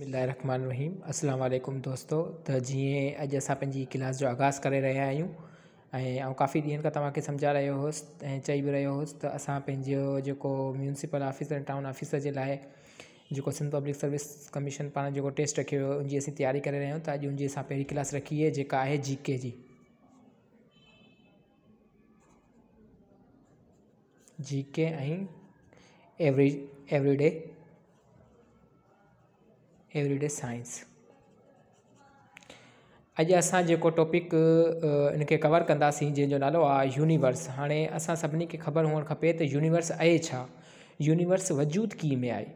बिस्मिल्लाहिर्रहमानिर्रहीम रहीम असलकुम दोस्तों तो जी अज असां क्लास जो आगाज़ कर रहा आहियूं काफ़ी दिन का तक समझा रहियो हुउसि चई भी रहियो हुउसि असो म्यूनसिपल ऑफ़िसर टाउन ऑफ़िसर के लिए जो सिंध पब्लिक सर्विस कमीशन पा जो टेस्ट रखे हुए उनकी असीं तैयारी कर रहिया तो अज उन उनजी क्लास रखी है जी है जी के जी जी के एवरी एवरीडे एवरीडे साइंस अॼु असां जेको टॉपिक इनखे कवर कंदासीं जंहिंजो नालो आहे यूनिवर्स हाणे असां सभिनी खे ख़बर हुअणु खपे त यूनिवर्स आहे छा यूनिवर्स वजूद की में आहे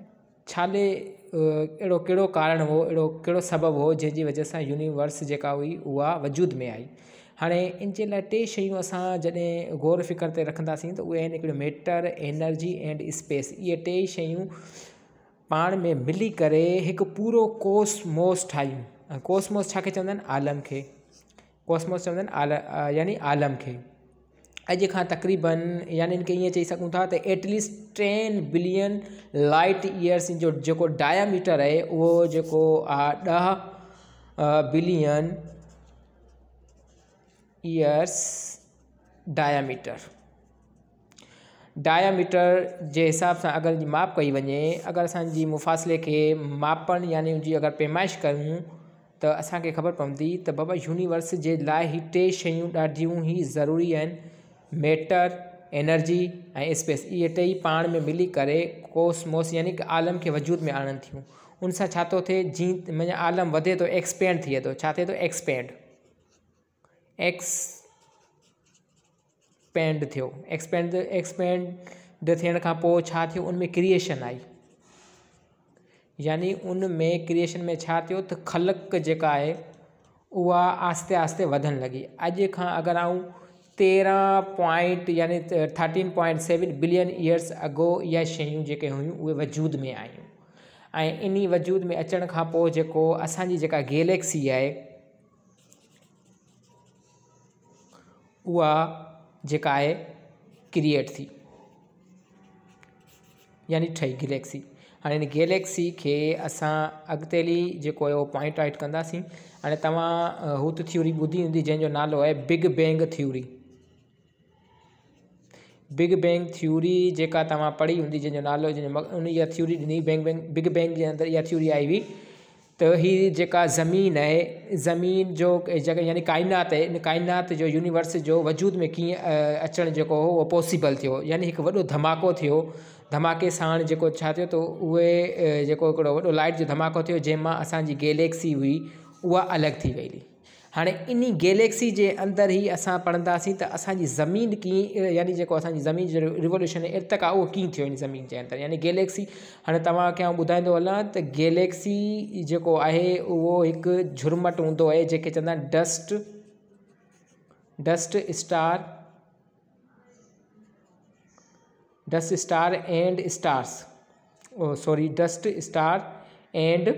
छाले अहिड़ो कहिड़ो कारण हो अहिड़ो कहिड़ो सबबु हो जंहिंजी वजह सां यूनिवर्स जेका हुई उहा वजूद में आई हाणे इन जे लाइ टे शयूं असां जॾहिं गौर फ़िक्र ते रखंदासीं त उहे आहिनि मैटर एनर्जी एंड स्पेस इहे टे शयूं पा में मिली कर एक पूरो कोसमोस कोसमोस चवन चवंदा आलम के कोसमोस चवंदा आल यानी आलम के अज का तक़रीबन यानी इनके ये चई सकूँ था at least ten billion light years जो जो डायामीटर है वो जो दह बिलियन ईयर्स डायामीटर डायामीटर जे हिसाब सां अगरि माप कई वे अगर अस मुफ़ासिले के मापन यानी उनकी अगर पैमाइश करूँ तो असांखे ख़बर पवी तो बबा यूनिवर्स के लिए ही टे शूँ ही ज़रूरी हैं मैटर एनर्जी ए स्पेस ये टई पान में मिली करे कोसमोस यानी कि आलम के वजूद में आणनि थी उन सां छा तो थिए आलम वे तो एक्सपेंड थिए तो छा तो? एक्सपेंड एक्स एक्सपेंड थियो एक्सपेंड एक्सपेंड थियण खां उनमें क्रिएशन आई यानी उनमें क्रिएशन में छा ख़लक जेका आहे उहा आहिस्ते आहिस्ते वधनि लॻी अॼु खां अगरि आऊं तेरहं पॉइंट यानी thirteen point seven billion years ago इहे शे जेके वजूद में आयु इन वजूद में अचण खां पोइ जेको असांजी गैलेक्सी आहे उहा जेका आहे क्रिएट थी यानी ठही गैलेक्सी हाणे हिन गैलेक्सी खे असां अॻिते हली जेको आहे उहो पॉइंट आइट कंदासीं हाणे तव्हां हू त थियो ॿुधी हूंदी जंहिंजो नालो आहे big bang theory big bang theory जेका तव्हां पढ़ी हूंदी जंहिंजो नालो जंहिंजो उन इहा थियो ॾिनी बैंग बैंग बिग बैंग जे अंदरि इहा थ्यूरी आई हुई तो ही जेका ज़मीन है ज़मीन जो यानी कायनात है इन कायनात जो यूनिवर्स जो वजूद में कि अचान जो हो पॉसिबल थो यानी एक वो धमाको थो धमाके सण जो छा तो त लाइट जो धमाको थे जैमां असि गैलेक्सी हुई वह अलग थी वही हाणे इन गैलेक्सी जे अंदरि ई असां पढ़ंदासीं त असांजी ज़मीन कीअं यानी जेको असांजी ज़मीन जो रिवोल्यूशन इरतक आहे उहो कीअं थियो इन ज़मीन जे अंदरु यानी गैलेक्सी हाणे तव्हांखे आउं ॿुधाईंदो हलां त गैलेक्सी जेको आहे उहो हिकु झुरमट हूंदो आहे जेके चवंदा dust dust star dust star and stars sorry dust star and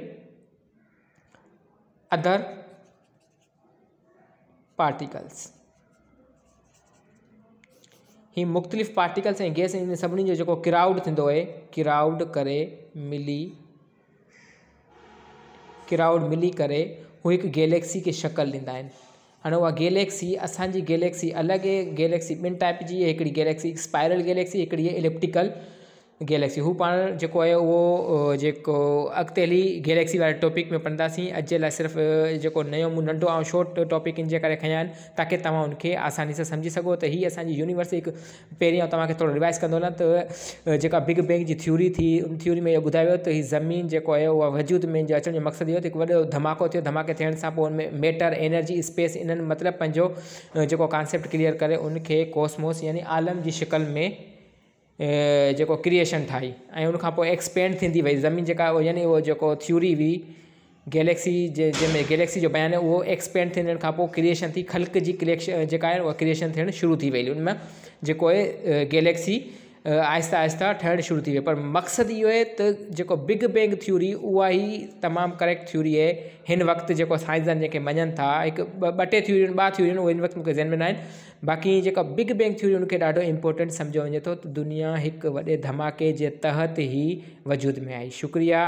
other particles ही मुख़्तलिफ़ पार्टिकल्स ऐं गैस इन सभिनी जो जेको क्राउड थींदो आहे क्राउड करे मिली क्राउड मिली करे हू हिकु गैलेक्सी खे शक्ल ॾींदा आहिनि हाणे उहा गैलेक्सी असांजी गैलेक्सी अलॻि गैलेक्सी ॿिनि टाइप जी हिकिड़ी गैलेक्सी स्पाइरल गैलेक्सी हिकिड़ी इलेप्टिकल गैलेक्सी हू पा जो है वो जो अगत हली गैलेक्सी वाले टॉपिक में पढ़ासी अज ला सिर्फ जो नयो मूं नंढो और शॉर्ट टॉपिक इन कर ताकि तुम आहिनि आसानी से समझी सो तो हि असि यूनिवर्स एक पहिरीं आउं तव्हांखे रिवाइज़ कह तो त बिग बैंग की थ्यूरी थी उन थ्यूरी में ये बुधा तो हि ज़मीन जो है वह वजूद में अच्छे मकसद ये वो धमाको थे धमाके थे सां एनर्जी स्पेस इन मतलब पंहिंजो जेको कॉन्सेप्ट क्लियर करें उनके कॉस्मोस यानी आलम की शिकल में जेको क्रिएशन ठाही ऐं उनखां पोइ एक्सपेंड थींदी वई ज़मीन जेका यानी उहो जेको थ्यूरी हुई गैलेक्सी जंहिंमें गैलेक्सी जो बयानु उहो एक्सपेंड थियण खां पोइ क्रिएशन थी ख़ल्क जी क्रिएशन जेका आहे उहा क्रिएशन थियण शुरू थी वई उनमें मां जेको आहे गैलेक्सी आहिस्ता आहिस्ता ठहण शुरू थी पर मकसद यो है तो जो बिग बैंग थ्योरी उ तमाम करेक्ट थ्योरी है इन वक्त जो साइंसदान जैसे मनन था एक बटे टे बा ॿ थ्योरियूं आहिनि उहे ज़हन में ना बाक़ी जो बिग बैंग थ्योरी उनके ढो इम्पोर्टेंट समझो वे तो दुनिया एक वे धमाके तहत ही वजूद में आई शुक्रिया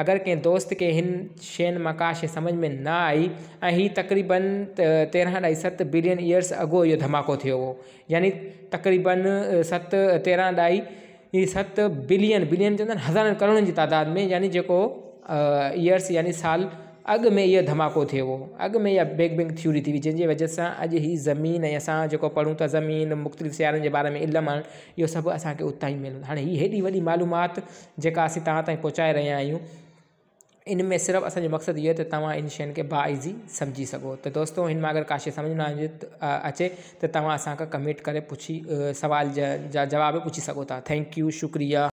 अगरि कंहिं दोस्त खे हिन शयुनि मां का शइ सम्झि में न आई ऐं हीअ तक़रीबन तेरहं ॾाई सत बिलियन ईयर्स अॻो इहो धमाको थियो हुओ यानी तक़रीबन सत तेरहं ॾाई सत बिलियन बिलियन चवंदा आहिनि हज़ारनि करोड़नि जी में यानी जेको ईयर्स यानी साल अॻु में इहो धमाको थियो हुओ अॻु में इहा बैग बेग थ्यूरी थी हुई वजह सां अॼु ही ज़मीन ऐं असां जेको पढ़ूं था ज़मीन मुख़्तलिफ़ सियारनि जे बारे में इल्मु आण इहो सभु असांखे उतां ई मिलंदो हाणे हीअ हेॾी वॾी मालूमात जेका असीं तव्हां इन में सिर्फ़ असो मकसद ये तो इन शाइजी समझी बाइज़ी तो सघो त दोस्तो हिन का शे समझ न अचे तो तुम असा कमेंट कर पुछी सवाल जवाब पुछी सोता थैंक यू शुक्रिया